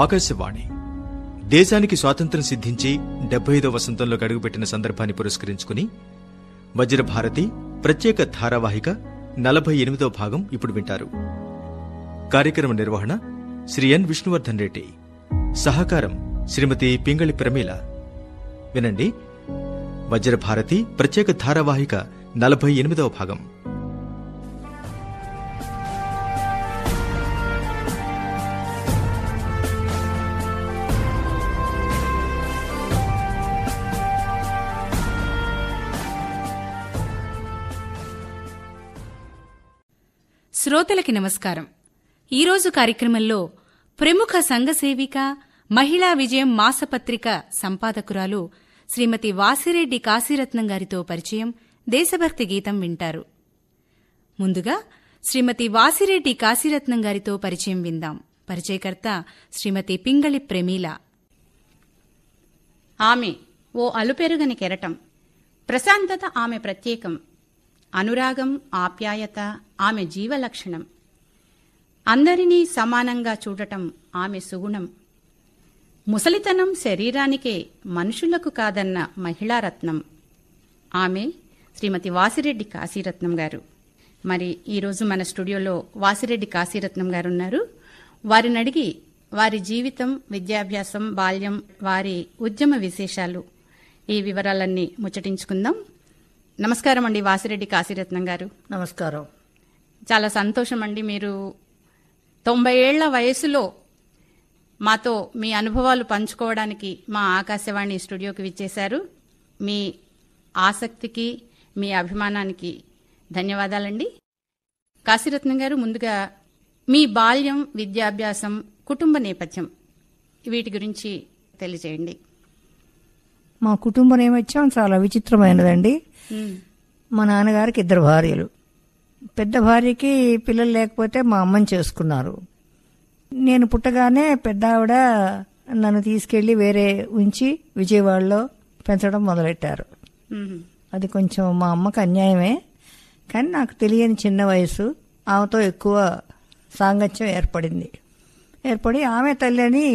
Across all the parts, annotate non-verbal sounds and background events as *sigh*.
ఆకాశవాణి దేశానికి స్వాతంత్ర్యం సిద్ధించి డెబ్బై ఐదో వసంతంలో గడుగుపెట్టిన సందర్భాన్ని పురస్కరించుకుని వజ్రభారతి ప్రత్యేక ధారావాహిక నలభై ఎనిమిదో భాగం ఇప్పుడు వింటారు కార్యక్రమ నిర్వహణ శ్రీ ఎన్ విష్ణువర్ధన్ రెడ్డి సహకారం శ్రీమతి పింగళి ప్రమీల వినండి వజ్రభారతి ప్రత్యేక ధారావాహిక నలభై ఎనిమిదవ భాగం శ్రోతలకి నమస్కారం ఈరోజు కార్యక్రమంలో ప్రముఖ సంఘసేవిక మహిళా విజయం మాసపత్రిక సంపాదకురాలు శ్రీమతి వాసిరెడ్డి కాశీరత్నం గారితో పరిచయం దేశభక్తి గీతం వింటారు ముందుగా శ్రీమతి వాసిరెడ్డి కాశీరత్నం గారితో పరిచయం విందాం పరిచయకర్త శ్రీమతి పింగళి ప్రమీల ఆమె ఓ అలుపెరుగని కెరటం ప్రశాంతత ఆమె ప్రత్యేకం అనురాగం ఆప్యాయత ఆమె జీవలక్షణం అందరినీ సమానంగా చూడటం ఆమె సుగుణం ముసలితనం శరీరానికే మనుషులకు కాదన్న మహిళారత్నం ఆమె శ్రీమతి వాసిరెడ్డి కాశీరత్నం గారు మరి ఈరోజు మన స్టూడియోలో వాసిరెడ్డి కాశీరత్నం గారు ఉన్నారు వారిని అడిగి వారి జీవితం విద్యాభ్యాసం బాల్యం వారి ఉద్యమ విశేషాలు ఈ వివరాలన్నీ ముచ్చటించుకుందాం నమస్కారం అండి వాసిరెడ్డి కాశీరత్నం గారు నమస్కారం చాలా సంతోషం అండి మీరు తొంభై ఏళ్ల వయసులో మాతో మీ అనుభవాలు పంచుకోవడానికి మా ఆకాశవాణి స్టూడియోకి విచ్చేశారు మీ ఆసక్తికి మీ అభిమానానికి ధన్యవాదాలండి కాశీరత్నం గారు ముందుగా మీ బాల్యం విద్యాభ్యాసం కుటుంబ నేపథ్యం వీటి గురించి తెలియజేయండి మా కుటుంబం నేపథ్యం చాలా విచిత్రమైనదండి మా నాన్నగారికి ఇద్దరు భార్యలు పెద్ద భార్యకి పిల్లలు లేకపోతే మా అమ్మని చేసుకున్నారు నేను పుట్టగానే పెద్ద ఆవిడ నన్ను తీసుకెళ్ళి వేరే ఉంచి విజయవాడలో పెంచడం మొదలెట్టారు అది కొంచెం మా అమ్మకు అన్యాయమే కానీ నాకు తెలియని చిన్న వయసు ఆమెతో ఎక్కువ సాంగత్యం ఏర్పడింది ఏర్పడి ఆమె తల్లి అని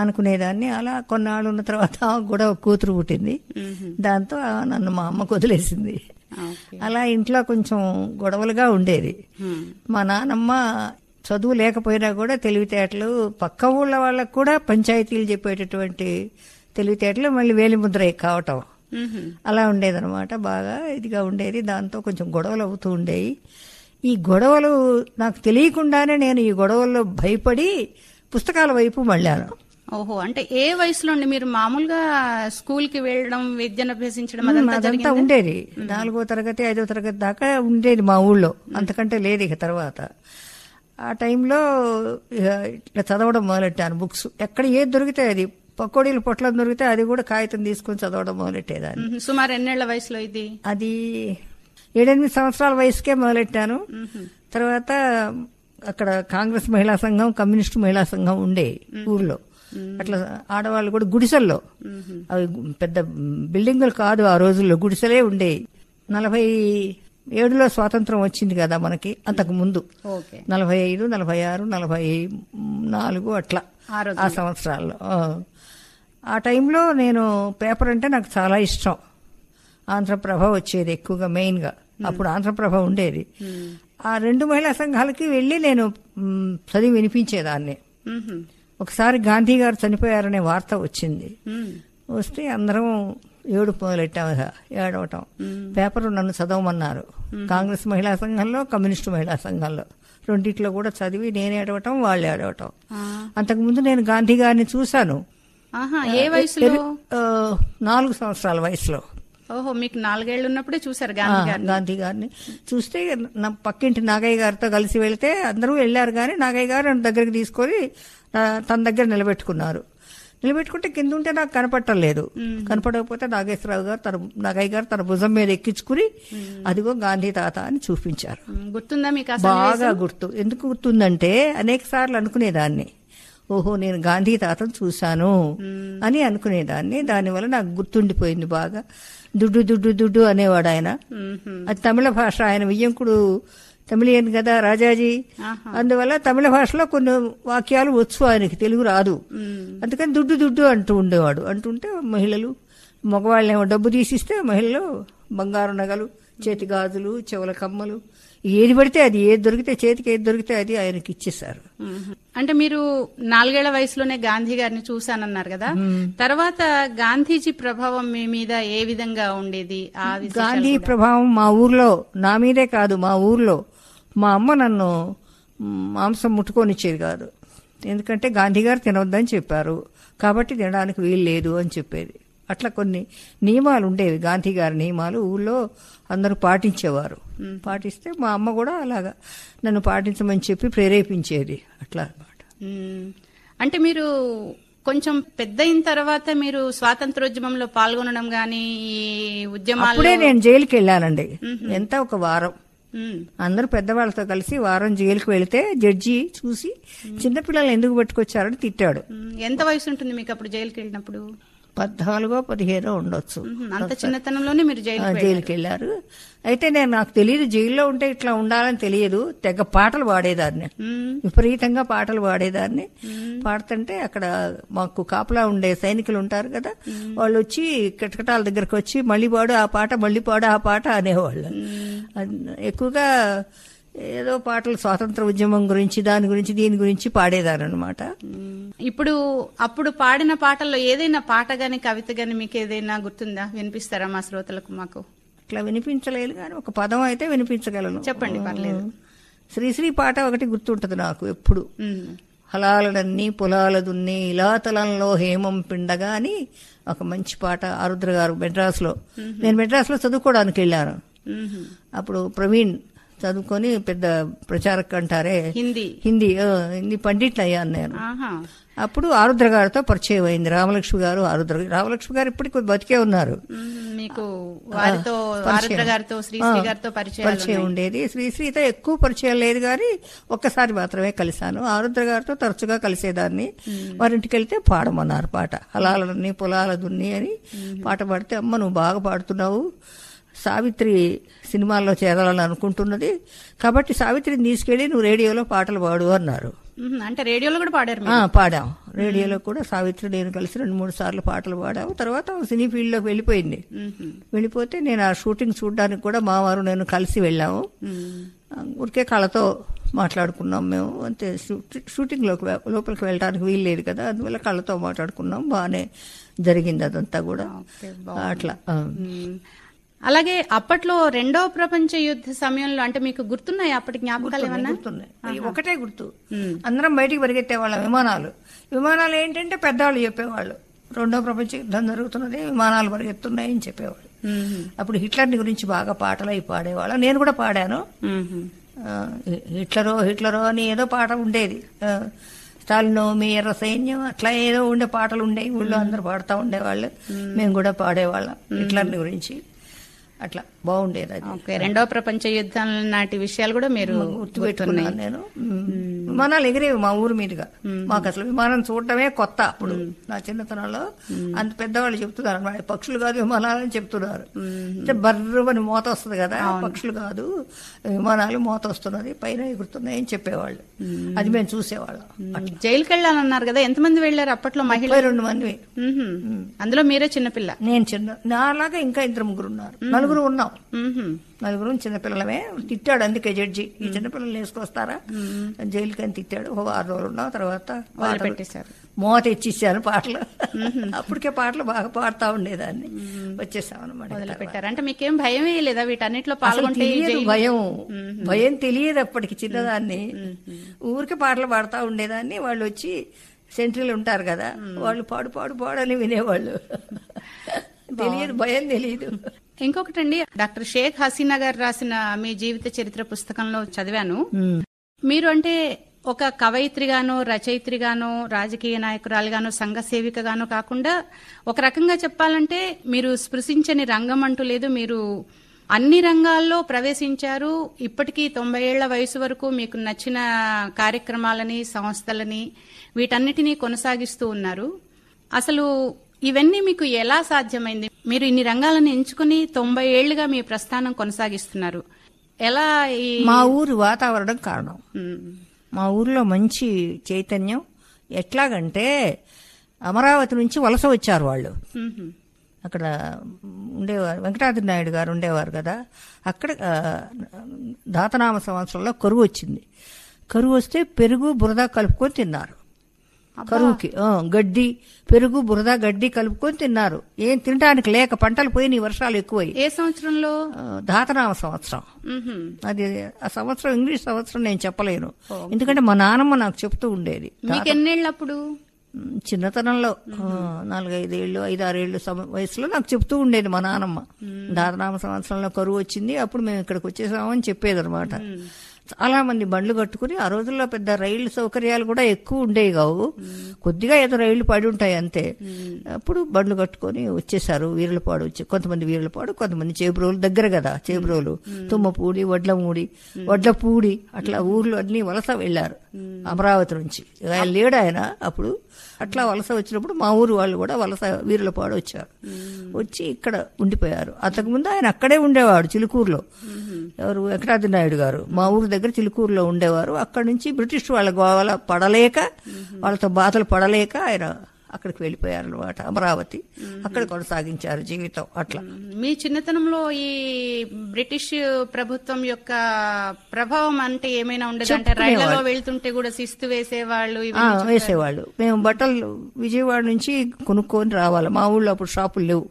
అనుకునేదాన్ని అలా కొన్నాళ్ళు ఉన్న తర్వాత కూడా కూతురు పుట్టింది దాంతో నన్ను మా అమ్మ వదిలేసింది అలా ఇంట్లో కొంచెం గొడవలుగా ఉండేది మా నానమ్మ చదువు లేకపోయినా కూడా తెలివితేటలు పక్క ఊళ్ళ వాళ్ళకు కూడా పంచాయతీలు చెప్పేటటువంటి తెలివితేటలు మళ్ళీ వేలిముద్ర కావటం అలా ఉండేదనమాట బాగా ఇదిగా ఉండేది దాంతో కొంచెం గొడవలు అవుతూ ఉండేవి ఈ గొడవలు నాకు తెలియకుండానే నేను ఈ గొడవల్లో భయపడి పుస్తకాల వైపు మళ్ళాను ఓహో అంటే ఏ వయసులో మీరు మామూలుగా స్కూల్ కి వెళ్ళడం విద్యను అభ్యసించడం అదంతా ఉండేది నాలుగో తరగతి ఐదో తరగతి దాకా ఉండేది మా ఊళ్ళో అంతకంటే లేదు ఇక తర్వాత ఆ టైంలో ఇట్లా చదవడం మొదలెట్టాను బుక్స్ ఎక్కడ ఏది దొరికితే అది పకోడీలు పొట్లం దొరికితే అది కూడా కాగితం తీసుకుని చదవడం మొదలెట్టేదాన్ని సుమారు ఎన్నేళ్ల వయసులో ఇది అది ఏడెనిమిది సంవత్సరాల వయసుకే మొదలెట్టాను తర్వాత అక్కడ కాంగ్రెస్ మహిళా సంఘం కమ్యూనిస్ట్ మహిళా సంఘం ఉండే ఊర్లో అట్లా ఆడవాళ్ళు కూడా గుడిసెల్లో అవి పెద్ద బిల్డింగులు కాదు ఆ రోజుల్లో గుడిసెలే ఉండేవి నలభై ఏడులో స్వాతంత్రం వచ్చింది కదా మనకి అంతకు ముందు నలభై ఐదు నలభై ఆరు నలభై నాలుగు అట్లా ఆ సంవత్సరాల్లో ఆ టైంలో నేను పేపర్ అంటే నాకు చాలా ఇష్టం ఆంధ్రప్రభ వచ్చేది ఎక్కువగా మెయిన్గా అప్పుడు ఆంధ్రప్రభ ఉండేది ఆ రెండు మహిళా సంఘాలకి వెళ్ళి నేను చదివి వినిపించేదాన్ని ఒకసారి గాంధీ గారు చనిపోయారనే వార్త వచ్చింది వస్తే అందరం ఏడు మొదలెట్టాము ఏడవటం పేపర్ నన్ను చదవమన్నారు కాంగ్రెస్ మహిళా సంఘంలో కమ్యూనిస్టు మహిళా సంఘంలో రెండిట్లో కూడా చదివి నేను ఏడవటం వాళ్ళు ఏడవటం అంతకుముందు నేను గాంధీ గారిని చూశాను ఏ వయసులో నాలుగు సంవత్సరాల వయసులో ఓహో మీకు నాలుగేళ్ళు ఉన్నప్పుడే చూసారు గాంధీ గారిని చూస్తే నా పక్కింటి నాగయ్య గారితో కలిసి వెళ్తే అందరూ వెళ్ళారు కానీ నాగయ్య గారు దగ్గరికి తీసుకొని తన దగ్గర నిలబెట్టుకున్నారు నిలబెట్టుకుంటే కింద ఉంటే నాకు కనపట్టలేదు కనపడకపోతే నాగేశ్వరరావు గారు తన నాగయ్య గారు తన భుజం మీద ఎక్కించుకుని అదిగో గాంధీ తాత అని చూపించారు గుర్తుందా మీకు బాగా గుర్తు ఎందుకు గుర్తుందంటే అనేక సార్లు అనుకునేదాన్ని ఓహో నేను గాంధీ తాతను చూశాను అని అనుకునేదాన్ని దానివల్ల నాకు గుర్తుండిపోయింది బాగా దుడ్డు దుడ్డు దుడ్డు అనేవాడు ఆయన అది తమిళ భాష ఆయన వియ్యంకుడు తమిళియన్ కదా రాజాజీ అందువల్ల తమిళ భాషలో కొన్ని వాక్యాలు వచ్చు ఆయనకి తెలుగు రాదు అందుకని దుడ్డు దుడ్డు అంటూ ఉండేవాడు అంటుంటే మహిళలు మగవాళ్ళేమో డబ్బు తీసిస్తే మహిళలు బంగారు నగలు చేతి గాజులు చెవుల కమ్మలు ఏది పడితే అది ఏది దొరికితే చేతికి ఏది దొరికితే అది ఆయనకి ఇచ్చేసారు అంటే మీరు నాలుగేళ్ల వయసులోనే గాంధీ గారిని చూశానన్నారు కదా తర్వాత గాంధీజీ ప్రభావం మీ మీద ఏ విధంగా ఉండేది గాంధీ ప్రభావం మా ఊర్లో నా మీదే కాదు మా ఊర్లో మా అమ్మ నన్ను మాంసం ముట్టుకొనిచ్చేది కాదు ఎందుకంటే గాంధీ గారు తినవద్దని చెప్పారు కాబట్టి తినడానికి వీలు లేదు అని చెప్పేది అట్లా కొన్ని నియమాలు ఉండేవి గాంధీ గారి నియమాలు ఊళ్ళో అందరూ పాటించేవారు పాటిస్తే మా అమ్మ కూడా అలాగా నన్ను పాటించమని చెప్పి ప్రేరేపించేది అట్లా అనమాట అంటే మీరు కొంచెం పెద్ద అయిన తర్వాత మీరు స్వాతంత్రోద్యమంలో పాల్గొనడం కానీ ఈ ఉద్యమాలు నేను జైలుకి వెళ్ళానండి ఎంత ఒక వారం అందరూ పెద్దవాళ్ళతో కలిసి వారం జైలుకు వెళితే జడ్జి చూసి చిన్నపిల్లలు ఎందుకు పట్టుకొచ్చారని తిట్టాడు ఎంత వయసు ఉంటుంది మీకు అప్పుడు జైలుకి వెళ్ళినప్పుడు పద్నాలుగో పదిహేనో ఉండొచ్చు అంత చిన్నతనంలోనే మీరు జైలుకి వెళ్ళారు అయితే నేను నాకు తెలియదు జైల్లో ఉంటే ఇట్లా ఉండాలని తెలియదు తెగ పాటలు పాడేదాన్ని విపరీతంగా పాటలు పాడేదాన్ని పాడుతుంటే అక్కడ మాకు కాపలా ఉండే సైనికులు ఉంటారు కదా వాళ్ళు వచ్చి కిటకటాల దగ్గరకు వచ్చి మళ్ళీ పాడు ఆ పాట మళ్ళీ పాడు ఆ పాట అనేవాళ్ళు ఎక్కువగా ఏదో పాటలు స్వాతంత్ర ఉద్యమం గురించి దాని గురించి దీని గురించి పాడేదారనమాట ఇప్పుడు అప్పుడు పాడిన పాటల్లో ఏదైనా పాట గాని కవిత గాని మీకు ఏదైనా గుర్తుందా వినిపిస్తారా మా శ్రోతలకు మాకు అట్లా వినిపించలేదు కానీ ఒక పదం అయితే వినిపించగలను చెప్పండి పర్లేదు శ్రీశ్రీ పాట ఒకటి గుర్తుంటది నాకు ఎప్పుడు పొలాల దున్ని ఇలాతలంలో హేమం పిండగాని ఒక మంచి పాట ఆరుద్ర గారు మెడ్రాస్లో నేను మెడ్రాస్లో చదువుకోవడానికి వెళ్ళాను అప్పుడు ప్రవీణ్ చదువుకొని పెద్ద ప్రచారక్ అంటారే హిందీ హిందీ హిందీ పండిట్లు అయ్యా అన్నారు అప్పుడు ఆరుద్ర గారితో పరిచయం అయింది రామలక్ష్మి గారు ఆరుద్ర రామలక్ష్మి గారు ఇప్పటికి బతికే ఉన్నారు పరిచయం ఉండేది శ్రీశ్రీతో ఎక్కువ పరిచయం లేదు కానీ ఒక్కసారి మాత్రమే కలిశాను ఆరుద్ర గారితో తరచుగా కలిసేదాన్ని వారింటికి వెళ్తే పాడమన్నారు పాట హలాలన్నీ పొలాల దున్ని అని పాట పాడితే అమ్మ నువ్వు బాగా పాడుతున్నావు సావిత్రి సినిమాల్లో చేరాలని అనుకుంటున్నది కాబట్టి సావిత్రిని తీసుకెళ్ళి నువ్వు రేడియోలో పాటలు పాడు అన్నారు అంటే రేడియోలో కూడా పాడారు పాడాం రేడియోలో కూడా సావిత్రి నేను కలిసి రెండు మూడు సార్లు పాటలు పాడాము తర్వాత సినీ ఫీల్డ్లోకి వెళ్ళిపోయింది వెళ్ళిపోతే నేను ఆ షూటింగ్ చూడడానికి కూడా మావారు నేను కలిసి వెళ్ళాము ఊరికే కళతో మాట్లాడుకున్నాం మేము అంతే షూటింగ్లోకి లోపలికి వెళ్ళడానికి వీలు లేదు కదా అందువల్ల కళ్ళతో మాట్లాడుకున్నాం బాగానే జరిగింది అదంతా కూడా అట్లా అలాగే అప్పట్లో రెండో ప్రపంచ యుద్ధ సమయంలో అంటే మీకు గుర్తున్నాయి అప్పటి జ్ఞాపకాలు ఏమన్నా గుర్తున్నాయి ఒకటే గుర్తు అందరం బయటికి వాళ్ళ విమానాలు విమానాలు ఏంటంటే పెద్దవాళ్ళు చెప్పేవాళ్ళు రెండో ప్రపంచ యుద్ధం జరుగుతున్నది విమానాలు పరిగెత్తున్నాయి అని చెప్పేవాళ్ళు అప్పుడు హిట్లర్ని గురించి బాగా పాటలు అవి పాడేవాళ్ళం నేను కూడా పాడాను హిట్లరో హిట్లరో అని ఏదో పాట ఉండేది స్టాలిన్ మీ ఎర్ర సైన్యం అట్లా ఏదో ఉండే పాటలు ఉండేవి ఊళ్ళో అందరు పాడుతూ ఉండేవాళ్ళు మేము కూడా పాడేవాళ్ళం హిట్లర్ని గురించి అట్లా బాగుండేది అది రెండో ప్రపంచ యుద్ధం నాటి విషయాలు కూడా మీరు గుర్తుపెట్టుకున్నాను నేను విమానాలు ఎగిరేవి మా ఊరు మీదుగా మాకు అసలు విమానం చూడటమే కొత్త అప్పుడు నా చిన్నతనంలో అంత పెద్దవాళ్ళు చెప్తున్నారు అనమాట పక్షులు కాదు విమానాలు అని చెప్తున్నారు అంటే బర్రమని మోత వస్తుంది కదా పక్షులు కాదు విమానాలు మోత వస్తున్నది పైన ఎగురుతున్నాయి అని చెప్పేవాళ్ళు అది మేము చూసేవాళ్ళం జైలుకి వెళ్ళాలన్నారు కదా ఎంతమంది వెళ్ళారు అప్పట్లో మహిళ రెండు మంది అందులో మీరే చిన్నపిల్ల నేను చిన్న నాలాగా ఇంకా ఇద్దరు ముగ్గురు ఉన్నారు నలుగురు ఉన్నాం నలుగురు చిన్నపిల్లలమే తిట్టాడు అందుకే జడ్జి ఈ చిన్నపిల్లలు వేసుకొస్తారా జైలుకి అని తిట్టాడు ఓ వారం రోజులు ఉన్నాం తర్వాత పెట్టేశారు మూత ఇచ్చిస్తాను పాటలు అప్పటికే పాటలు బాగా పాడుతూ ఉండేదాన్ని వచ్చేసాం అనమాట అంటే మీకేం భయమే లేదా వీటన్నిటిలో పాల్గొంటే భయం భయం తెలియదు అప్పటికి చిన్నదాన్ని ఊరికే పాటలు పాడుతూ ఉండేదాన్ని వాళ్ళు వచ్చి సెంట్రీలు ఉంటారు కదా వాళ్ళు పాడు పాడు పాడని వినేవాళ్ళు *laughs* తెలియదు భయం తెలియదు ఇంకొకటండి డాక్టర్ షేక్ హసీనా గారు రాసిన మీ జీవిత చరిత్ర పుస్తకంలో చదివాను మీరు అంటే ఒక కవయిత్రిగానో రచయిత్రిగానో రాజకీయ నాయకురాలుగానో సంఘ సేవికగానో కాకుండా ఒక రకంగా చెప్పాలంటే మీరు స్పృశించని రంగం అంటూ లేదు మీరు అన్ని రంగాల్లో ప్రవేశించారు ఇప్పటికీ తొంభై ఏళ్ల వయసు వరకు మీకు నచ్చిన కార్యక్రమాలని సంస్థలని వీటన్నిటినీ కొనసాగిస్తూ ఉన్నారు అసలు ఇవన్నీ మీకు ఎలా సాధ్యమైంది మీరు ఇన్ని రంగాలను ఎంచుకుని తొంభై ఏళ్లుగా మీ ప్రస్థానం కొనసాగిస్తున్నారు ఎలా మా ఊరు వాతావరణం కారణం మా ఊర్లో మంచి చైతన్యం ఎట్లాగంటే అమరావతి నుంచి వలస వచ్చారు వాళ్ళు అక్కడ ఉండేవారు వెంకటాద్రి నాయుడు గారు ఉండేవారు కదా అక్కడ దాతనామ సంవత్సరంలో కరువు వచ్చింది కరువు వస్తే పెరుగు బురద కలుపుకొని తిన్నారు కరువుకి గడ్డి పెరుగు బురద గడ్డి కలుపుకొని తిన్నారు ఏం తినడానికి లేక పంటలు పోయినాయి వర్షాలు ఎక్కువై ఏ సంవత్సరంలో దాతనామ సంవత్సరం అది ఆ సంవత్సరం ఇంగ్లీష్ సంవత్సరం నేను చెప్పలేను ఎందుకంటే మా నానమ్మ నాకు చెప్తూ ఉండేది ఎన్నేళ్ళప్పుడు చిన్నతనంలో నాలుగైదేళ్ళు ఐదారేళ్ళు వయసులో నాకు చెప్తూ ఉండేది మా నానమ్మ దాతనామ సంవత్సరంలో కరువు వచ్చింది అప్పుడు మేము ఇక్కడికి వచ్చేసామని చెప్పేది అనమాట చాలామంది బండ్లు కట్టుకుని ఆ రోజుల్లో పెద్ద రైలు సౌకర్యాలు కూడా ఎక్కువ ఉండేవి కావు కొద్దిగా ఏదో రైళ్లు పడి ఉంటాయి అంతే అప్పుడు బండ్లు కట్టుకొని వచ్చేసారు వీరలపాడు వచ్చి కొంతమంది వీరలపాడు కొంతమంది చేబ్రోలు దగ్గర కదా చేబ్రోలు తుమ్మపూడి వడ్లమూడి వడ్లపూడి అట్లా ఊర్లు అన్ని వలస వెళ్ళారు అమరావతి నుంచి లేడు ఆయన అప్పుడు అట్లా వలస వచ్చినప్పుడు మా ఊరు వాళ్ళు కూడా వలస వీరులపాడు వచ్చారు వచ్చి ఇక్కడ ఉండిపోయారు అంతకుముందు ఆయన అక్కడే ఉండేవాడు చిలుకూరులో ఎవరు వెంకటాద్రి నాయుడు గారు మా ఊరు దగ్గర చిలుకూరులో ఉండేవారు అక్కడ నుంచి బ్రిటిష్ వాళ్ళ గోవాల పడలేక వాళ్ళతో బాధలు పడలేక ఆయన అక్కడికి వెళ్ళిపోయారు అనమాట అమరావతి అక్కడ కొనసాగించారు జీవితం అట్లా మీ చిన్నతనంలో ఈ బ్రిటిష్ ప్రభుత్వం యొక్క ప్రభావం అంటే ఏమైనా ఉండదు అంటే రైళ్లలో వెళ్తుంటే కూడా శిస్తు వేసేవాళ్ళు వేసేవాళ్ళు మేము బట్టలు విజయవాడ నుంచి కొనుక్కొని రావాలి మా ఊళ్ళో అప్పుడు షాపులు లేవు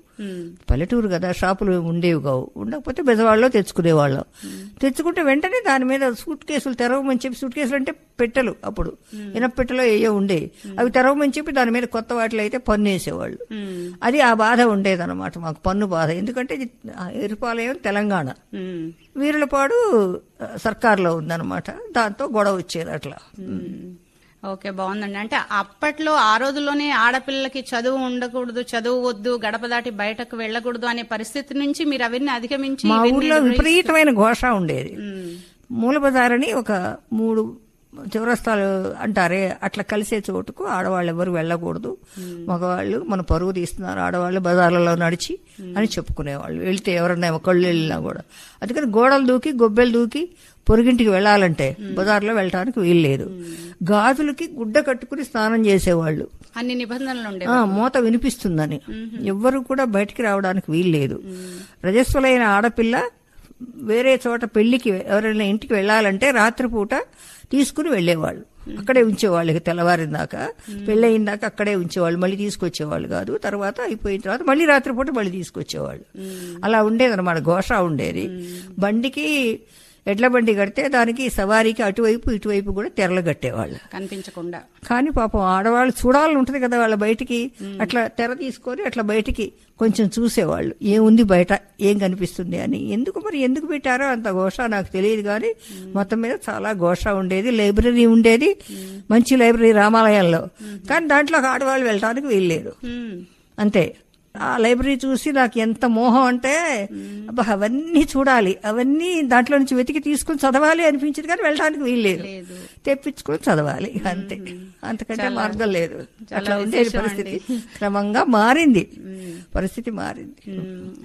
పల్లెటూరు కదా షాపులు ఉండేవి కావు ఉండకపోతే బెజవాడలో తెచ్చుకునేవాళ్ళం తెచ్చుకుంటే వెంటనే దాని మీద సూట్ కేసులు తెరవమని చెప్పి సూట్ కేసులు అంటే పెట్టెలు అప్పుడు పెట్టలో ఏయో ఉండే అవి తెరవమని చెప్పి దాని మీద కొత్త వాటిలో అయితే పన్ను వేసేవాళ్ళు అది ఆ బాధ ఉండేదన్నమాట మాకు పన్ను బాధ ఎందుకంటే ఎరుపాలయం తెలంగాణ వీరులపాడు సర్కార్లో ఉందన్నమాట దాంతో గొడవ వచ్చేది అట్లా ఓకే బాగుందండి అంటే అప్పట్లో ఆ రోజుల్లోనే ఆడపిల్లలకి చదువు ఉండకూడదు చదువు వద్దు గడప దాటి బయటకు వెళ్ళకూడదు అనే పరిస్థితి నుంచి మీరు అవన్నీ అధిగమించి మా ఊర్లో విపరీతమైన ఘోష ఉండేది మూలబజార్ ఒక మూడు చివరస్తాలు అంటారే అట్లా కలిసే చోటుకు ఆడవాళ్ళు ఎవరు వెళ్ళకూడదు మగవాళ్ళు మన పరువు తీస్తున్నారు ఆడవాళ్ళు బజార్లలో నడిచి అని చెప్పుకునేవాళ్ళు వెళితే ఎవరన్నా కళ్ళు వెళ్ళినా కూడా అందుకని గోడలు దూకి గొబ్బెలు దూకి పొరుగింటికి వెళ్ళాలంటే బజార్లో వెళ్ళటానికి వీల్లేదు గాజులకి గుడ్డ కట్టుకుని స్నానం చేసేవాళ్ళు అన్ని నిబంధనలు మూత వినిపిస్తుందని ఎవ్వరు కూడా బయటికి రావడానికి వీల్లేదు రజస్వలైన ఆడపిల్ల వేరే చోట పెళ్లికి ఎవరైనా ఇంటికి వెళ్ళాలంటే రాత్రిపూట తీసుకుని వెళ్ళేవాళ్ళు అక్కడే దాకా తెల్లవారిందాక దాకా అక్కడే ఉంచేవాళ్ళు మళ్ళీ తీసుకొచ్చేవాళ్ళు కాదు తర్వాత అయిపోయిన తర్వాత మళ్ళీ రాత్రిపూట మళ్ళీ తీసుకొచ్చేవాళ్ళు అలా ఉండేదన్నమాట ఘోష ఉండేది బండికి ఎడ్ల బండి కడితే దానికి సవారీకి అటువైపు ఇటువైపు కూడా తెరలు కట్టేవాళ్ళు కనిపించకుండా కానీ పాపం ఆడవాళ్ళు చూడాలని ఉంటుంది కదా వాళ్ళ బయటికి అట్లా తెర తీసుకొని అట్లా బయటికి కొంచెం చూసేవాళ్ళు ఏముంది బయట ఏం కనిపిస్తుంది అని ఎందుకు మరి ఎందుకు పెట్టారో అంత ఘోష నాకు తెలియదు కానీ మొత్తం మీద చాలా ఘోష ఉండేది లైబ్రరీ ఉండేది మంచి లైబ్రరీ రామాలయంలో కానీ దాంట్లో ఆడవాళ్ళు వెళ్ళడానికి వీల్లేదు అంతే ఆ లైబ్రరీ చూసి నాకు ఎంత మోహం అంటే అబ్బా అవన్నీ చూడాలి అవన్నీ దాంట్లో నుంచి వెతికి తీసుకుని చదవాలి అనిపించింది కానీ వెళ్ళడానికి వీల్లేదు తెప్పించుకుని చదవాలి అంతే అంతకంటే మార్గం లేదు అట్లా ఉండే పరిస్థితి క్రమంగా మారింది పరిస్థితి మారింది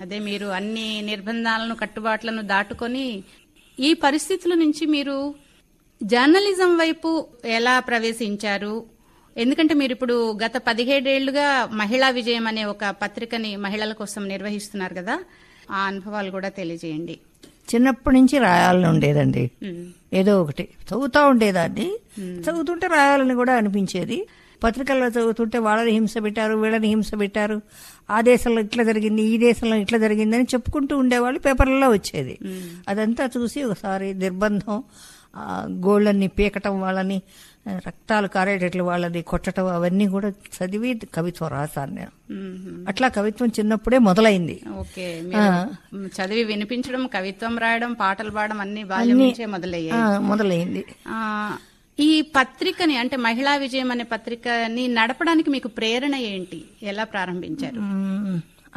అదే మీరు అన్ని నిర్బంధాలను కట్టుబాట్లను దాటుకొని ఈ పరిస్థితుల నుంచి మీరు జర్నలిజం వైపు ఎలా ప్రవేశించారు ఎందుకంటే మీరు ఇప్పుడు గత పదిహేడేళ్లుగా మహిళా విజయం అనే ఒక పత్రికని మహిళల కోసం నిర్వహిస్తున్నారు కదా ఆ అనుభవాలు కూడా తెలియజేయండి చిన్నప్పటి నుంచి రాయాలని ఉండేదండి ఏదో ఒకటి చదువుతూ ఉండేదాన్ని చదువుతుంటే రాయాలని కూడా అనిపించేది పత్రికల్లో చదువుతుంటే వాళ్ళని హింస పెట్టారు వీళ్ళని హింస పెట్టారు ఆ దేశంలో ఇట్లా జరిగింది ఈ దేశంలో ఇట్లా జరిగిందని చెప్పుకుంటూ ఉండేవాళ్ళు పేపర్లలో వచ్చేది అదంతా చూసి ఒకసారి నిర్బంధం గోళ్ళని పీకటం వాళ్ళని రక్తాలు కారేటట్లు వాళ్ళని కొట్టడం అవన్నీ కూడా చదివి కవిత్వం రాశాను నేను అట్లా కవిత్వం చిన్నప్పుడే మొదలైంది చదివి వినిపించడం కవిత్వం రాయడం పాటలు పాడడం అన్ని బాల్యం మొదలయ్యాయి మొదలైంది ఈ పత్రికని అంటే మహిళా విజయం అనే పత్రికని నడపడానికి మీకు ప్రేరణ ఏంటి ఎలా ప్రారంభించారు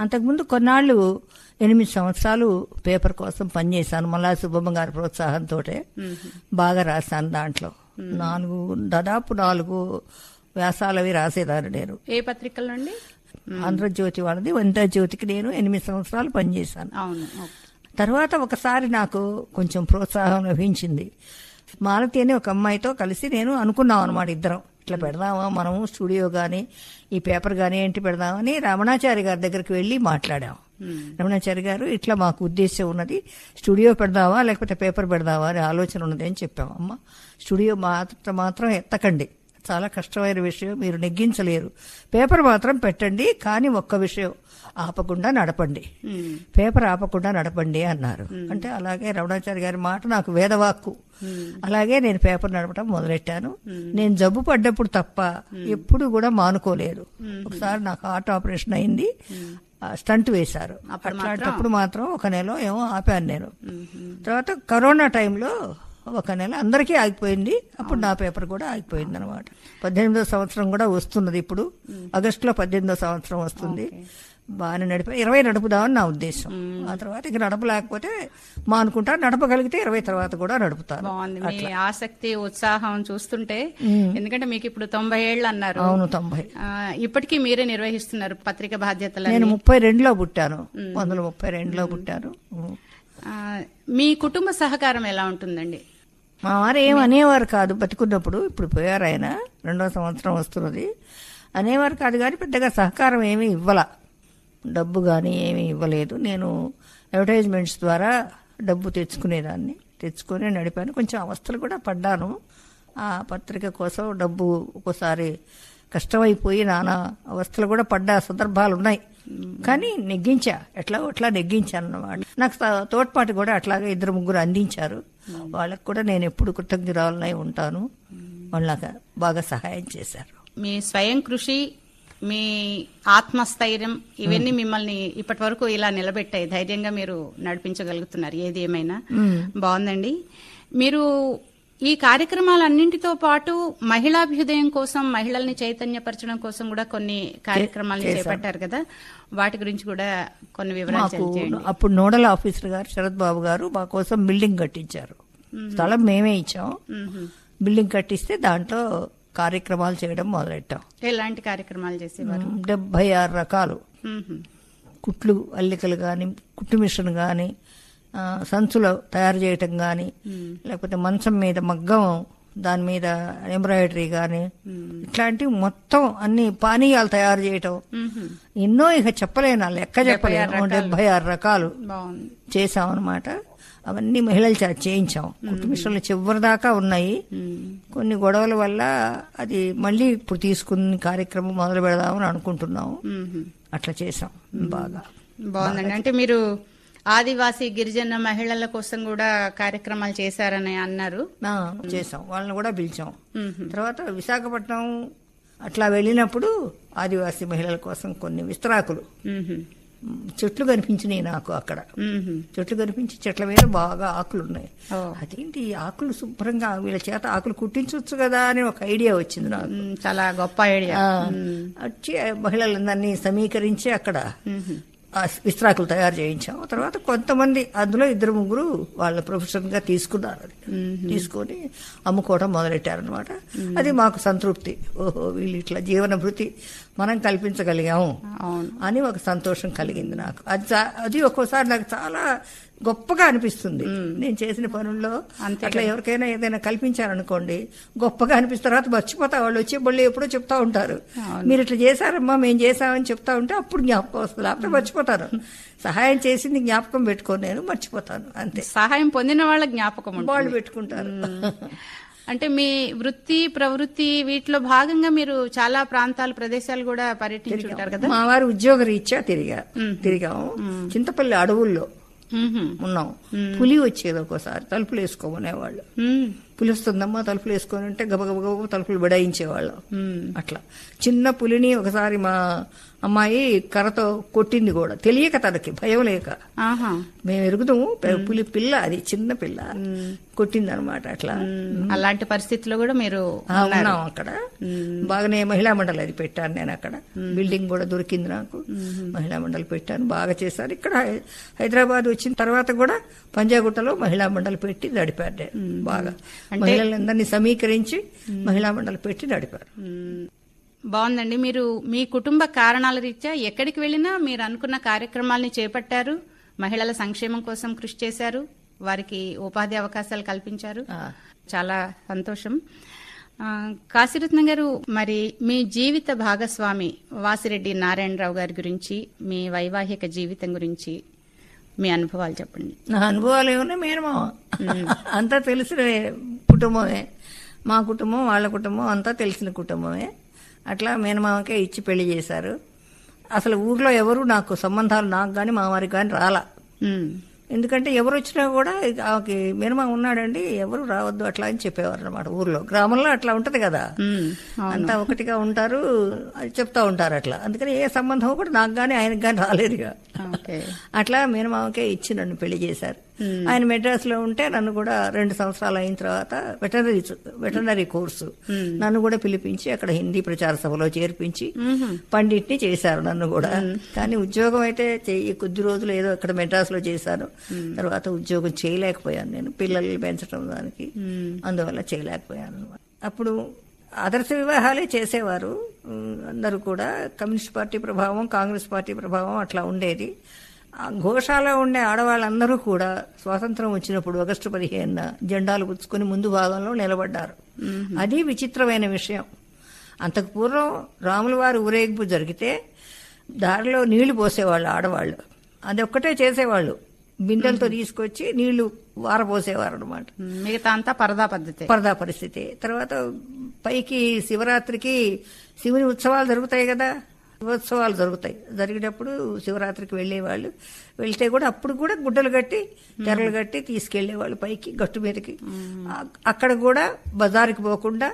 అంతకుముందు కొన్నాళ్ళు ఎనిమిది సంవత్సరాలు పేపర్ కోసం పనిచేశాను మళ్ళా శుభమ్మ గారి ప్రోత్సాహంతో బాగా రాశాను దాంట్లో నాలుగు దాదాపు నాలుగు వ్యాసాలవి రాసేదారు నేను ఏ పత్రికలండి ఆంధ్రజ్యోతి వాళ్ళది ఆంధ్రజ్యోతికి నేను ఎనిమిది సంవత్సరాలు పనిచేశాను తర్వాత ఒకసారి నాకు కొంచెం ప్రోత్సాహం లభించింది మాలతి అని ఒక అమ్మాయితో కలిసి నేను అనుకున్నాం అనమాట ఇద్దరం ఇట్లా పెడదామా మనము స్టూడియో కానీ ఈ పేపర్ కానీ ఏంటి పెడదామని రమణాచారి గారి దగ్గరికి వెళ్ళి మాట్లాడాము రమణాచారి గారు ఇట్లా మాకు ఉద్దేశం ఉన్నది స్టూడియో పెడదావా లేకపోతే పేపర్ పెడదావా అనే ఆలోచన ఉన్నది అని చెప్పాం అమ్మ స్టూడియో మాత్రం మాత్రం ఎత్తకండి చాలా కష్టమైన విషయం మీరు నెగ్గించలేరు పేపర్ మాత్రం పెట్టండి కానీ ఒక్క విషయం ఆపకుండా నడపండి పేపర్ ఆపకుండా నడపండి అన్నారు అంటే అలాగే రమణాచారి గారి మాట నాకు వేదవాక్కు అలాగే నేను పేపర్ నడపడం మొదలెట్టాను నేను జబ్బు పడ్డప్పుడు తప్ప ఎప్పుడు కూడా మానుకోలేదు ఒకసారి నాకు హార్ట్ ఆపరేషన్ అయింది స్టంట్ వేశారు అప్పుడు మాత్రం ఒక నెల ఏమో ఆపాను నేను తర్వాత కరోనా టైంలో ఒక నెల అందరికీ ఆగిపోయింది అప్పుడు నా పేపర్ కూడా ఆగిపోయింది అనమాట పద్దెనిమిదో సంవత్సరం కూడా వస్తున్నది ఇప్పుడు ఆగస్టులో పద్దెనిమిదో సంవత్సరం వస్తుంది బాగానే నడిప ఇరవై నడుపుదామని నా ఉద్దేశం ఆ తర్వాత ఇక నడపలేకపోతే అనుకుంటా నడపగలిగితే ఇరవై తర్వాత కూడా నడుపుతాను ఆసక్తి ఉత్సాహం చూస్తుంటే ఎందుకంటే మీకు ఇప్పుడు తొంభై ఏళ్ళు అన్నారు అవును తొంభై ఇప్పటికీ మీరే నిర్వహిస్తున్నారు పత్రిక బాధ్యతలు నేను ముప్పై రెండులో పుట్టాను వందల ముప్పై రెండులో పుట్టాను మీ కుటుంబ సహకారం ఎలా ఉంటుందండి మా వారు ఏం అనేవారు కాదు బతుకున్నప్పుడు ఇప్పుడు పోయారు ఆయన రెండో సంవత్సరం వస్తున్నది అనేవారు కాదు కానీ పెద్దగా సహకారం ఏమీ ఇవ్వాల డబ్బు కానీ ఏమీ ఇవ్వలేదు నేను అడ్వర్టైజ్మెంట్స్ ద్వారా డబ్బు తెచ్చుకునేదాన్ని తెచ్చుకొని నడిపాను కొంచెం అవస్థలు కూడా పడ్డాను ఆ పత్రిక కోసం డబ్బు ఒక్కోసారి కష్టమైపోయి నానా అవస్థలు కూడా పడ్డ సందర్భాలు ఉన్నాయి కానీ నెగ్గించా ఎట్లా అట్లా నెగ్గించాను అన్నమాట నాకు తోడ్పాటు కూడా అట్లాగే ఇద్దరు ముగ్గురు అందించారు వాళ్ళకు కూడా నేను ఎప్పుడు కృతజ్ఞురాలనై ఉంటాను వాళ్ళు బాగా సహాయం చేశారు మీ స్వయం కృషి మీ ఆత్మస్థైర్యం ఇవన్నీ hmm. మిమ్మల్ని ఇప్పటి వరకు ఇలా నిలబెట్టాయి ధైర్యంగా మీరు నడిపించగలుగుతున్నారు ఏది ఏమైనా hmm. బాగుందండి మీరు ఈ కార్యక్రమాలన్నింటితో పాటు మహిళాభ్యుదయం కోసం మహిళల్ని చైతన్యపరచడం కోసం కూడా కొన్ని కార్యక్రమాలు చేపట్టారు కదా వాటి గురించి కూడా కొన్ని వివరాలు అప్పుడు నోడల్ ఆఫీసర్ గారు శరత్ బాబు గారు మా కోసం బిల్డింగ్ కట్టించారు hmm. స్థలం మేమే ఇచ్చాం బిల్డింగ్ కట్టిస్తే దాంట్లో కార్యక్రమాలు చేయడం మొదలెట్టాం ఎలాంటి కార్యక్రమాలు చేసేవారు డెబ్బై ఆరు రకాలు కుట్లు అల్లికలు కానీ కుట్టు మిషన్ కానీ సంచులు తయారు చేయటం కానీ లేకపోతే మంచం మీద మగ్గం దాని మీద ఎంబ్రాయిడరీ కానీ ఇట్లాంటివి మొత్తం అన్ని పానీయాలు తయారు చేయటం ఎన్నో ఇక చెప్పలేను లెక్క చెప్పలేను డెబ్బై ఆరు రకాలు అనమాట అవన్నీ మహిళలు చేయించాం కుటుంబిస్టంలో చివరి దాకా ఉన్నాయి కొన్ని గొడవల వల్ల అది మళ్ళీ ఇప్పుడు తీసుకుని కార్యక్రమం మొదలు పెడదామని అనుకుంటున్నాం అట్లా చేసాం బాగా బాగుందండి అంటే మీరు ఆదివాసీ గిరిజన మహిళల కోసం కూడా కార్యక్రమాలు చేశారని అన్నారు చేసాం వాళ్ళని కూడా పిలిచాం తర్వాత విశాఖపట్నం అట్లా వెళ్ళినప్పుడు ఆదివాసీ మహిళల కోసం కొన్ని విస్తరాకులు చెట్లు కనిపించినాయి నాకు అక్కడ చెట్లు కనిపించి చెట్ల మీద బాగా ఆకులు ఉన్నాయి అదేంటి ఆకులు శుభ్రంగా వీళ్ళ చేత ఆకులు కుట్టించవచ్చు కదా అని ఒక ఐడియా వచ్చింది నాకు చాలా గొప్ప ఐడియా వచ్చి మహిళలందరినీ సమీకరించి అక్కడ విస్త్రాకులు తయారు చేయించాము తర్వాత కొంతమంది అందులో ఇద్దరు ముగ్గురు వాళ్ళ ప్రొఫెషన్గా తీసుకున్నారు అది తీసుకొని అమ్ముకోవడం మొదలెట్టారనమాట అది మాకు సంతృప్తి ఓహో వీళ్ళు ఇట్లా జీవన భృతి మనం కల్పించగలిగాము అని ఒక సంతోషం కలిగింది నాకు అది అది ఒక్కోసారి నాకు చాలా గొప్పగా అనిపిస్తుంది నేను చేసిన పనుల్లో అట్లా ఎవరికైనా ఏదైనా కల్పించారనుకోండి గొప్పగా అనిపిస్తే తర్వాత మర్చిపోతా వాళ్ళు వచ్చే బళ్ళు ఎప్పుడో చెప్తా ఉంటారు మీరు ఇట్లా చేశారమ్మా మేము చేసామని చెప్తా ఉంటే అప్పుడు జ్ఞాపకం వస్తుంది అప్పుడు మర్చిపోతారు సహాయం చేసింది జ్ఞాపకం పెట్టుకోను నేను మర్చిపోతాను అంతే సహాయం పొందిన వాళ్ళ జ్ఞాపకం వాళ్ళు పెట్టుకుంటారు అంటే మీ వృత్తి ప్రవృత్తి వీటిలో భాగంగా మీరు చాలా ప్రాంతాలు ప్రదేశాలు కూడా పర్యటించుంటారు కదా మా వారి ఉద్యోగ రీత్యా తిరిగా తిరిగాము చింతపల్లి అడవుల్లో ఉన్నాం పులి వచ్చేది ఒక్కోసారి తలుపులు వేసుకోమనేవాళ్ళు పులి వస్తుందమ్మా తలుపులు వేసుకొని ఉంటే గబగబ తలుపులు బడాయించేవాళ్ళు అట్లా చిన్న పులిని ఒకసారి మా అమ్మాయి కర్రతో కొట్టింది కూడా తెలియక తనకి భయం లేక మేము ఎరుగుతాము పులి పిల్ల అది చిన్న పిల్ల కొట్టింది అనమాట అట్లా అలాంటి పరిస్థితుల్లో కూడా మీరు ఉన్నాం అక్కడ బాగానే మహిళా మండలి అది పెట్టాను నేను అక్కడ బిల్డింగ్ కూడా దొరికింది నాకు మహిళా మండలి పెట్టాను బాగా చేశాను ఇక్కడ హైదరాబాద్ వచ్చిన తర్వాత కూడా పంజాగుట్టలో మహిళా మండలి పెట్టి నడిపారు బాగా మహిళలందరినీ సమీకరించి మహిళా మండలి పెట్టి నడిపారు బాగుందండి మీరు మీ కుటుంబ కారణాల రీత్యా ఎక్కడికి వెళ్ళినా మీరు అనుకున్న కార్యక్రమాల్ని చేపట్టారు మహిళల సంక్షేమం కోసం కృషి చేశారు వారికి ఉపాధి అవకాశాలు కల్పించారు చాలా సంతోషం కాశీరత్న గారు మరి మీ జీవిత భాగస్వామి వాసిరెడ్డి నారాయణరావు గారి గురించి మీ వైవాహిక జీవితం గురించి మీ అనుభవాలు చెప్పండి నా అనుభవాలు ఏమన్నా మేనమావ అంతా తెలిసిన కుటుంబమే మా కుటుంబం వాళ్ళ కుటుంబం అంతా తెలిసిన కుటుంబమే అట్లా మేనమామకే ఇచ్చి పెళ్లి చేశారు అసలు ఊర్లో ఎవరు నాకు సంబంధాలు నాకు కానీ మామారికి కానీ రాలా ఎందుకంటే ఎవరు వచ్చినా కూడా ఆమెకి మినిమం ఉన్నాడండి ఎవరు రావద్దు అట్లా అని చెప్పేవారు అనమాట ఊర్లో గ్రామంలో అట్లా ఉంటది కదా అంతా ఒకటిగా ఉంటారు అది చెప్తా ఉంటారు అట్లా అందుకని ఏ సంబంధం కూడా నాకు కానీ ఆయనకు కానీ రాలేదుగా అట్లా మినిమామకే ఇచ్చి నన్ను పెళ్లి చేశారు Hmm. ఆయన మెడ్రాస్ లో ఉంటే నన్ను కూడా రెండు సంవత్సరాలు అయిన తర్వాత వెటనరీ వెటనరీ కోర్సు hmm. నన్ను కూడా పిలిపించి అక్కడ హిందీ ప్రచార సభలో చేర్పించి పండిట్ని చేశారు నన్ను కూడా hmm. కానీ ఉద్యోగం అయితే కొద్ది రోజులు ఏదో ఇక్కడ మెడ్రాస్ లో చేశాను తర్వాత ఉద్యోగం చేయలేకపోయాను నేను పిల్లల్ని పెంచడం దానికి అందువల్ల చేయలేకపోయాను అప్పుడు ఆదర్శ వివాహాలే చేసేవారు అందరూ కూడా కమ్యూనిస్ట్ పార్టీ ప్రభావం కాంగ్రెస్ పార్టీ ప్రభావం అట్లా ఉండేది ఆ ఘోషాలో ఉండే ఆడవాళ్ళందరూ కూడా స్వాతంత్రం వచ్చినప్పుడు ఆగస్టు పదిహేనున జెండాలు పుచ్చుకుని ముందు భాగంలో నిలబడ్డారు అది విచిత్రమైన విషయం అంతకు పూర్వం రాముల వారి ఊరేగింపు జరిగితే దారిలో నీళ్లు పోసేవాళ్ళు ఆడవాళ్ళు ఒక్కటే చేసేవాళ్ళు బిందెలతో తీసుకొచ్చి నీళ్లు వారపోసేవారు అనమాట మిగతా అంతా పరదా పద్ధతి పరదా పరిస్థితి తర్వాత పైకి శివరాత్రికి శివుని ఉత్సవాలు జరుగుతాయి కదా ఉత్సవాలు జరుగుతాయి జరిగేటప్పుడు శివరాత్రికి వెళ్ళేవాళ్ళు వెళ్తే కూడా అప్పుడు కూడా గుడ్డలు కట్టి తెరలు కట్టి తీసుకెళ్లేవాళ్ళు పైకి గట్టు మీదకి అక్కడ కూడా బజారుకి పోకుండా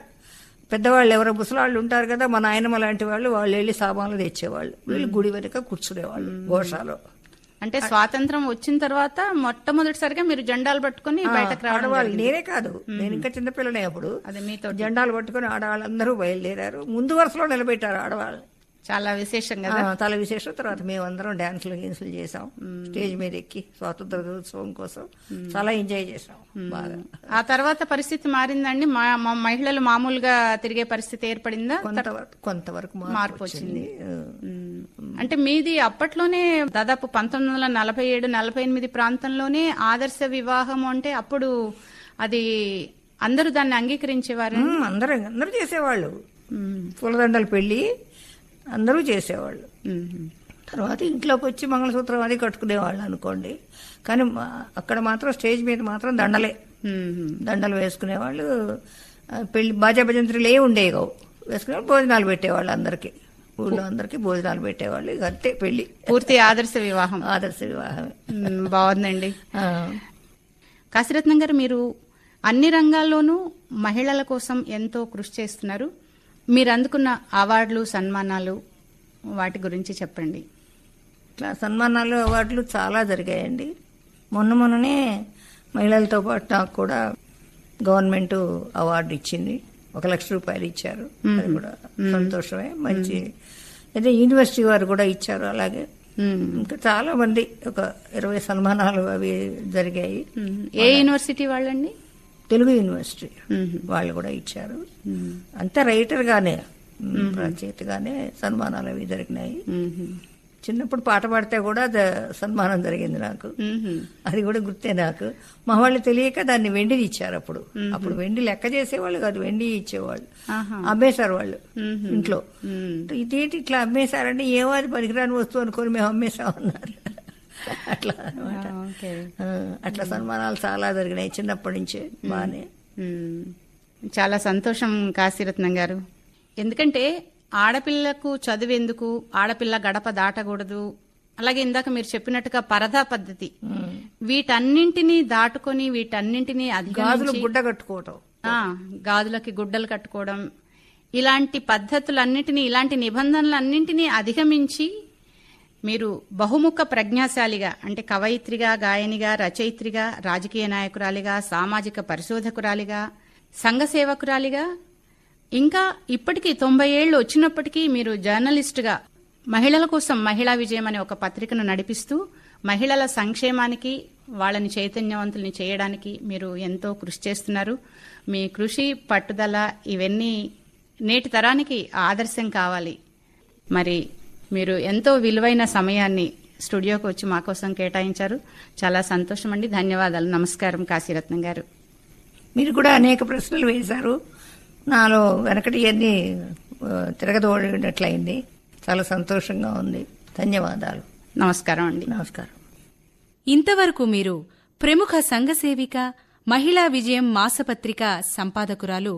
పెద్దవాళ్ళు ఎవరో ముసలాళ్ళు ఉంటారు కదా మా నాయనమ్మ లాంటి వాళ్ళు వాళ్ళు వెళ్ళి సామాన్లు తెచ్చేవాళ్ళు వీళ్ళు గుడి వెనుక కూర్చునేవాళ్ళు గోషాలో అంటే స్వాతంత్రం వచ్చిన తర్వాత మొట్టమొదటిసారిగా మీరు జెండాలు పట్టుకుని బయటకు రావడం నేనే కాదు నేను ఇంకా చిన్నపిల్లనే అప్పుడు జెండాలు పట్టుకుని ఆడవాళ్ళందరూ బయలుదేరారు ముందు వరుసలో నిలబెట్టారు ఆడవాళ్ళు చాలా విశేషం కదా చాలా విశేషం తర్వాత మేము అందరం డాన్సులు గీన్సులు చేసాం స్టేజ్ మీద ఎక్కి స్వాతంత్ర దినోత్సవం కోసం చాలా ఎంజాయ్ చేసాం బాగా ఆ తర్వాత పరిస్థితి మారిందండి మా మహిళలు మామూలుగా తిరిగే పరిస్థితి ఏర్పడిందా కొంతవరకు కొంతవరకు మార్పు వచ్చింది అంటే మీది అప్పట్లోనే దాదాపు పంతొమ్మిది వందల నలభై ఏడు నలభై ఎనిమిది ప్రాంతంలోనే ఆదర్శ వివాహం అంటే అప్పుడు అది అందరూ దాన్ని అంగీకరించేవారు అందరూ అందరూ చేసేవాళ్ళు పూలదండలు పెళ్లి అందరూ చేసేవాళ్ళు తర్వాత ఇంట్లోకి వచ్చి మంగళసూత్రం అది కట్టుకునేవాళ్ళు అనుకోండి కానీ అక్కడ మాత్రం స్టేజ్ మీద మాత్రం దండలే దండలు వేసుకునేవాళ్ళు పెళ్లి బాజా భజంత్రులు ఏ ఉండేవి కావు వేసుకునే భోజనాలు పెట్టేవాళ్ళు అందరికీ ఊళ్ళో అందరికి భోజనాలు పెట్టేవాళ్ళు అంతే పెళ్లి పూర్తి ఆదర్శ వివాహం ఆదర్శ వివాహం బాగుందండి కాశీరత్నం గారు మీరు అన్ని రంగాల్లోనూ మహిళల కోసం ఎంతో కృషి చేస్తున్నారు మీరు అందుకున్న అవార్డులు సన్మానాలు వాటి గురించి చెప్పండి ఇట్లా సన్మానాలు అవార్డులు చాలా జరిగాయండి మొన్న మొన్ననే మహిళలతో పాటు నాకు కూడా గవర్నమెంట్ అవార్డు ఇచ్చింది ఒక లక్ష రూపాయలు ఇచ్చారు అది కూడా సంతోషమే మంచి అయితే యూనివర్సిటీ వారు కూడా ఇచ్చారు అలాగే ఇంకా చాలా మంది ఒక ఇరవై సన్మానాలు అవి జరిగాయి ఏ యూనివర్సిటీ వాళ్ళండి తెలుగు యూనివర్సిటీ వాళ్ళు కూడా ఇచ్చారు అంతా రైటర్గానే రచయితగానే సన్మానాలు అవి జరిగినాయి చిన్నప్పుడు పాట పాడితే కూడా సన్మానం జరిగింది నాకు అది కూడా గుర్తే నాకు మా వాళ్ళు తెలియక దాన్ని వెండిని ఇచ్చారు అప్పుడు అప్పుడు వెండి లెక్క చేసేవాళ్ళు కాదు వెండి ఇచ్చేవాళ్ళు అమ్మేశారు వాళ్ళు ఇంట్లో ఇదేంటి ఇట్లా అమ్మేశారంటే ఏమో అది పనికిరాని వస్తువు అనుకొని మేము అమ్మేశామన్నారు అట్లా అట్లా సన్మానాలు చాలా జరిగినాయి చిన్నప్పటి నుంచి బాగానే చాలా సంతోషం కాశీరత్నం గారు ఎందుకంటే ఆడపిల్లకు చదువు ఎందుకు ఆడపిల్ల గడప దాటకూడదు అలాగే ఇందాక మీరు చెప్పినట్టుగా పరదా పద్ధతి వీటన్నింటినీ దాటుకొని వీటన్నింటినీ గాజులు గుడ్డ కట్టుకోవడం గాజులకి గుడ్డలు కట్టుకోవడం ఇలాంటి పద్ధతులన్నింటినీ ఇలాంటి నిబంధనలన్నింటినీ అధిగమించి మీరు బహుముఖ ప్రజ్ఞాశాలిగా అంటే కవయిత్రిగా గాయనిగా రచయిత్రిగా రాజకీయ నాయకురాలిగా సామాజిక పరిశోధకురాలిగా సంఘ సేవకురాలిగా ఇంకా ఇప్పటికీ తొంభై ఏళ్లు వచ్చినప్పటికీ మీరు జర్నలిస్టుగా మహిళల కోసం మహిళా విజయం అనే ఒక పత్రికను నడిపిస్తూ మహిళల సంక్షేమానికి వాళ్ళని చైతన్యవంతుల్ని చేయడానికి మీరు ఎంతో కృషి చేస్తున్నారు మీ కృషి పట్టుదల ఇవన్నీ నేటి తరానికి ఆదర్శం కావాలి మరి మీరు ఎంతో విలువైన సమయాన్ని స్టూడియోకి వచ్చి మా కోసం కేటాయించారు చాలా సంతోషం అండి ధన్యవాదాలు నమస్కారం కాశీరత్నం గారు మీరు కూడా అనేక ప్రశ్నలు వేశారు నాలో వెనకటి అన్ని తిరగదోడినట్లయింది చాలా సంతోషంగా ఉంది ధన్యవాదాలు నమస్కారం అండి నమస్కారం ఇంతవరకు మీరు ప్రముఖ సంఘసేవిక మహిళా విజయం మాసపత్రిక సంపాదకురాలు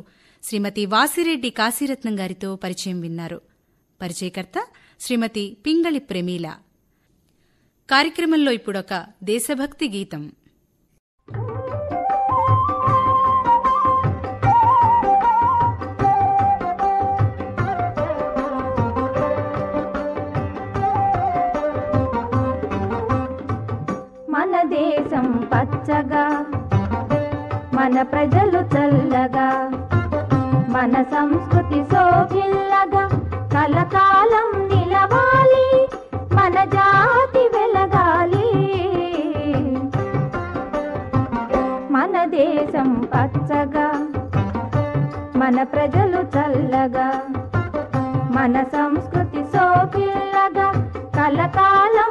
శ్రీమతి వాసిరెడ్డి కాశీరత్నం గారితో పరిచయం విన్నారు పరిచయకర్త శ్రీమతి పింగళి ప్రమీల కార్యక్రమంలో ఇప్పుడొక దేశభక్తి గీతం మన దేశం పచ్చగా మన ప్రజలు చల్లగా మన సంస్కృతి సోకిల్లగా కలకాలం జాతి వెలగాలి మన దేశం పచ్చగా మన ప్రజలు చల్లగా మన సంస్కృతి సోపిల్లగా కలకాలం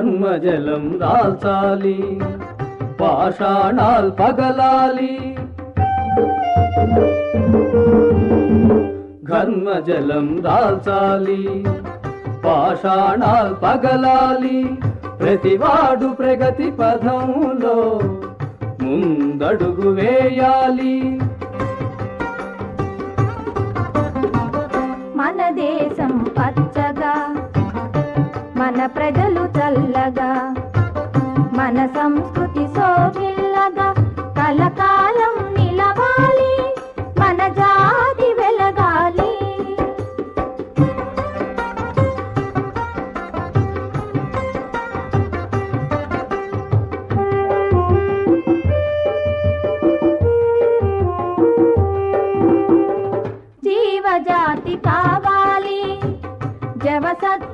కర్మజలం దాల్చాలి పాషాణాల్ పగలాలి జలం దాల్చాలి పాషాణాల్ పగలాలి ప్రతివాడు ప్రగతి పదంలో ముందడుగు వేయాలి మన ప్రజలు చల్లగా మన సంస్కృతి సోగిల్లగా కలకాలం నిలవాలి మన జాతి వెలగాలి జీవజాతి కావాలి జవసత్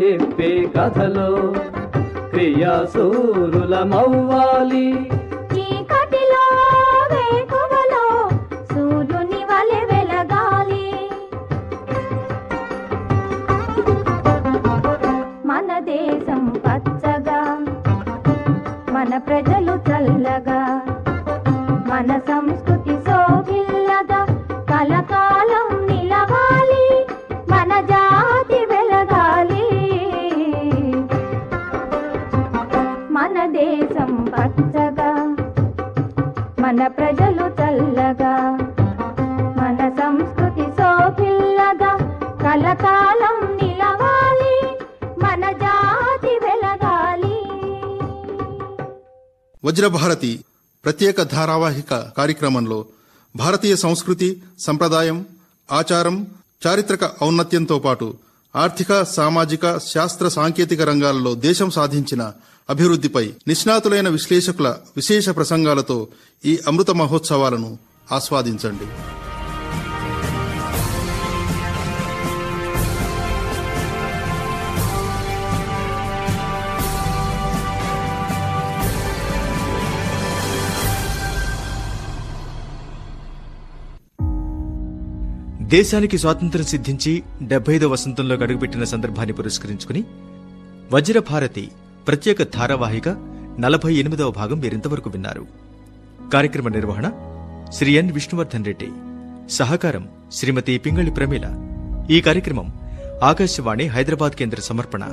చెప్పే కథలో క్రియాసూరులమవ్వాలి నిలవాలి మన జాతి వెలగాలి వజ్రభారతి ప్రత్యేక ధారావాహిక కార్యక్రమంలో భారతీయ సంస్కృతి సంప్రదాయం ఆచారం చారిత్రక ఔన్నత్యంతో పాటు ఆర్థిక సామాజిక శాస్త్ర సాంకేతిక రంగాలలో దేశం సాధించిన అభివృద్ధిపై నిష్ణాతులైన విశ్లేషకుల విశేష ప్రసంగాలతో ఈ అమృత మహోత్సవాలను ఆస్వాదించండి దేశానికి స్వాతంత్ర్యం సిద్ధించి డెబ్బైదో వసంతంలోకి అడుగుపెట్టిన సందర్భాన్ని పురస్కరించుకుని వజ్రభారతి ప్రత్యేక ధారావాహిక నలభై ఎనిమిదవ భాగం మీరింతవరకు విన్నారు కార్యక్రమ నిర్వహణ శ్రీ ఎన్ విష్ణువర్ధన్ రెడ్డి సహకారం శ్రీమతి పింగళి ప్రమీల ఈ కార్యక్రమం ఆకాశవాణి హైదరాబాద్ కేంద్ర సమర్పణ